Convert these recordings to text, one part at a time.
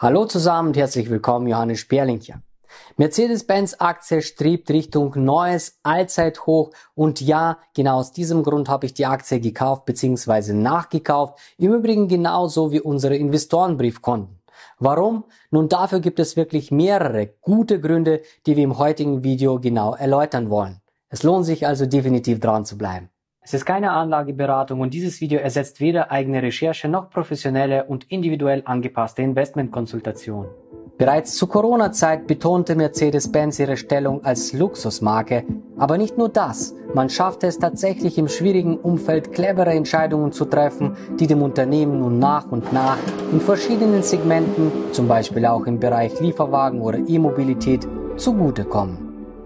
Hallo zusammen und herzlich willkommen, Johannes Sperling hier. Mercedes-Benz Aktie strebt Richtung neues Allzeithoch und ja, genau aus diesem Grund habe ich die Aktie gekauft bzw. nachgekauft. Im Übrigen genauso wie unsere Investorenbriefkonten. Warum? Nun dafür gibt es wirklich mehrere gute Gründe, die wir im heutigen Video genau erläutern wollen. Es lohnt sich also definitiv dran zu bleiben. Es ist keine Anlageberatung und dieses Video ersetzt weder eigene Recherche noch professionelle und individuell angepasste Investmentkonsultation. Bereits zu Corona-Zeit betonte Mercedes-Benz ihre Stellung als Luxusmarke. Aber nicht nur das, man schaffte es tatsächlich im schwierigen Umfeld clevere Entscheidungen zu treffen, die dem Unternehmen nun nach und nach in verschiedenen Segmenten, zum Beispiel auch im Bereich Lieferwagen oder E-Mobilität, zugutekommen.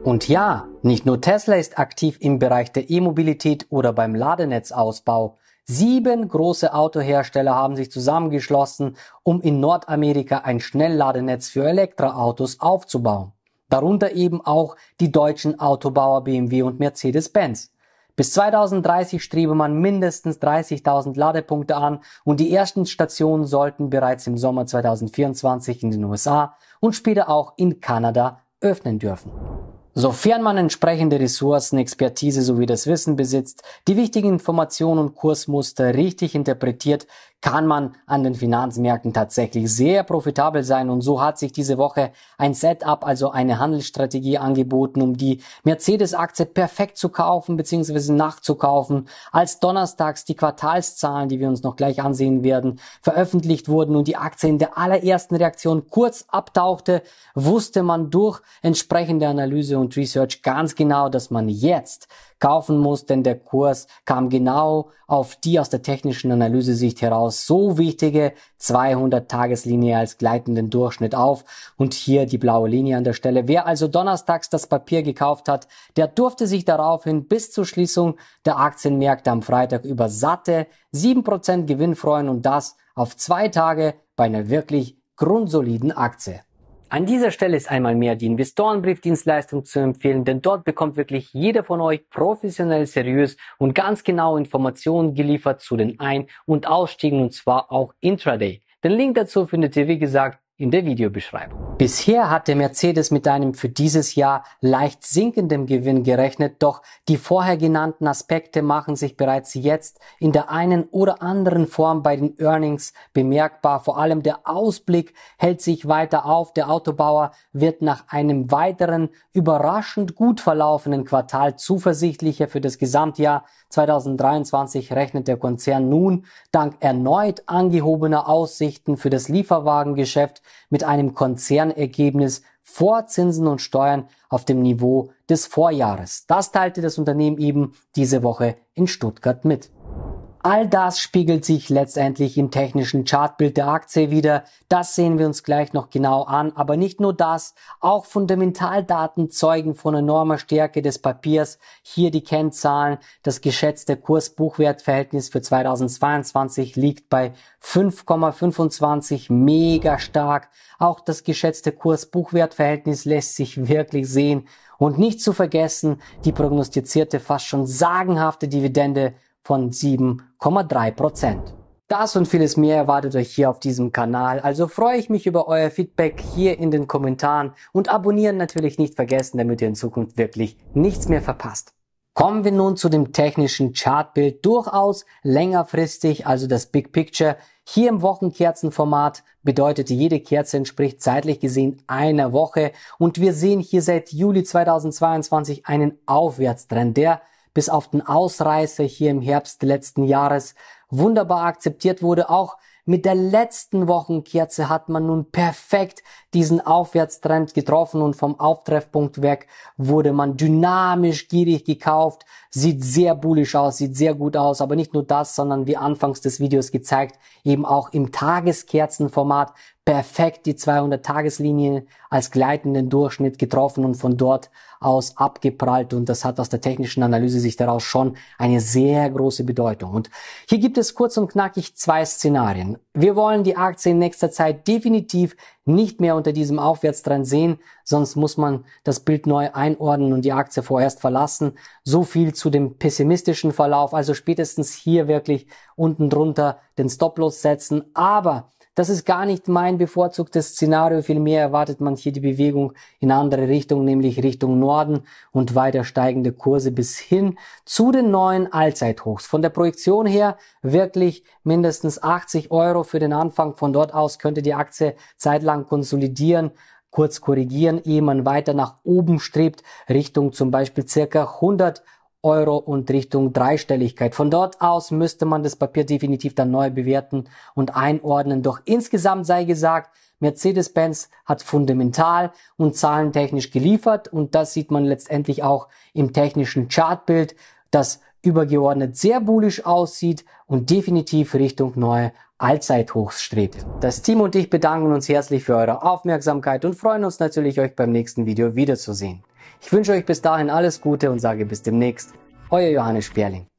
Und ja, nicht nur Tesla ist aktiv im Bereich der E-Mobilität oder beim Ladenetzausbau. Sieben große Autohersteller haben sich zusammengeschlossen, um in Nordamerika ein Schnellladenetz für Elektroautos aufzubauen. Darunter eben auch die deutschen Autobauer BMW und Mercedes-Benz. Bis 2030 strebe man mindestens 30.000 Ladepunkte an und die ersten Stationen sollten bereits im Sommer 2024 in den USA und später auch in Kanada öffnen dürfen sofern man entsprechende Ressourcen, Expertise sowie das Wissen besitzt, die wichtigen Informationen und Kursmuster richtig interpretiert, kann man an den Finanzmärkten tatsächlich sehr profitabel sein. Und so hat sich diese Woche ein Setup, also eine Handelsstrategie angeboten, um die Mercedes-Aktie perfekt zu kaufen bzw. nachzukaufen, als donnerstags die Quartalszahlen, die wir uns noch gleich ansehen werden, veröffentlicht wurden und die Aktie in der allerersten Reaktion kurz abtauchte, wusste man durch entsprechende Analyse und Research ganz genau, dass man jetzt kaufen muss, denn der Kurs kam genau auf die aus der technischen Analyse Sicht heraus so wichtige 200-Tageslinie als gleitenden Durchschnitt auf und hier die blaue Linie an der Stelle. Wer also donnerstags das Papier gekauft hat, der durfte sich daraufhin bis zur Schließung der Aktienmärkte am Freitag über satte 7% Gewinn freuen und das auf zwei Tage bei einer wirklich grundsoliden Aktie. An dieser Stelle ist einmal mehr die Investorenbriefdienstleistung zu empfehlen, denn dort bekommt wirklich jeder von euch professionell, seriös und ganz genau Informationen geliefert zu den Ein- und Ausstiegen und zwar auch intraday. Den Link dazu findet ihr wie gesagt in der Videobeschreibung. Bisher hatte Mercedes mit einem für dieses Jahr leicht sinkenden Gewinn gerechnet, doch die vorher genannten Aspekte machen sich bereits jetzt in der einen oder anderen Form bei den Earnings bemerkbar. Vor allem der Ausblick hält sich weiter auf. Der Autobauer wird nach einem weiteren überraschend gut verlaufenden Quartal zuversichtlicher für das Gesamtjahr 2023 rechnet der Konzern nun dank erneut angehobener Aussichten für das Lieferwagengeschäft mit einem Konzernergebnis vor Zinsen und Steuern auf dem Niveau des Vorjahres. Das teilte das Unternehmen eben diese Woche in Stuttgart mit. All das spiegelt sich letztendlich im technischen Chartbild der Aktie wieder. Das sehen wir uns gleich noch genau an. Aber nicht nur das, auch Fundamentaldaten zeugen von enormer Stärke des Papiers. Hier die Kennzahlen. Das geschätzte Kurs-Buchwert-Verhältnis für 2022 liegt bei 5,25 mega stark. Auch das geschätzte Kurs-Buchwert-Verhältnis lässt sich wirklich sehen. Und nicht zu vergessen, die prognostizierte, fast schon sagenhafte Dividende von 7,3 Prozent. Das und vieles mehr erwartet euch hier auf diesem Kanal, also freue ich mich über euer Feedback hier in den Kommentaren und abonnieren natürlich nicht vergessen, damit ihr in Zukunft wirklich nichts mehr verpasst. Kommen wir nun zu dem technischen Chartbild, durchaus längerfristig, also das Big Picture. Hier im Wochenkerzenformat bedeutet jede Kerze entspricht zeitlich gesehen einer Woche und wir sehen hier seit Juli 2022 einen Aufwärtstrend, der bis auf den Ausreißer hier im Herbst letzten Jahres wunderbar akzeptiert wurde. Auch mit der letzten Wochenkerze hat man nun perfekt diesen Aufwärtstrend getroffen und vom Auftreffpunkt weg wurde man dynamisch gierig gekauft. Sieht sehr bullisch aus, sieht sehr gut aus, aber nicht nur das, sondern wie anfangs des Videos gezeigt, eben auch im Tageskerzenformat perfekt die 200-Tageslinie als gleitenden Durchschnitt getroffen und von dort aus abgeprallt. Und das hat aus der technischen Analyse sich daraus schon eine sehr große Bedeutung. Und hier gibt es kurz und knackig zwei Szenarien. Wir wollen die Aktie in nächster Zeit definitiv nicht mehr unter diesem Aufwärtstrend sehen, sonst muss man das Bild neu einordnen und die Aktie vorerst verlassen. So viel zu dem pessimistischen Verlauf, also spätestens hier wirklich unten drunter den Stop-Loss setzen. Aber das ist gar nicht mein bevorzugtes Szenario, vielmehr erwartet man hier die Bewegung in andere Richtung, nämlich Richtung Norden und weiter steigende Kurse bis hin zu den neuen Allzeithochs. Von der Projektion her wirklich mindestens 80 Euro für den Anfang. Von dort aus könnte die Aktie zeitlang konsolidieren kurz korrigieren, ehe man weiter nach oben strebt, Richtung zum Beispiel circa 100 Euro und Richtung Dreistelligkeit. Von dort aus müsste man das Papier definitiv dann neu bewerten und einordnen. Doch insgesamt sei gesagt, Mercedes-Benz hat fundamental und zahlentechnisch geliefert und das sieht man letztendlich auch im technischen Chartbild, das übergeordnet sehr bullisch aussieht und definitiv Richtung neue Allzeithochs strebt. Das Team und ich bedanken uns herzlich für eure Aufmerksamkeit und freuen uns natürlich, euch beim nächsten Video wiederzusehen. Ich wünsche euch bis dahin alles Gute und sage bis demnächst. Euer Johannes Sperling.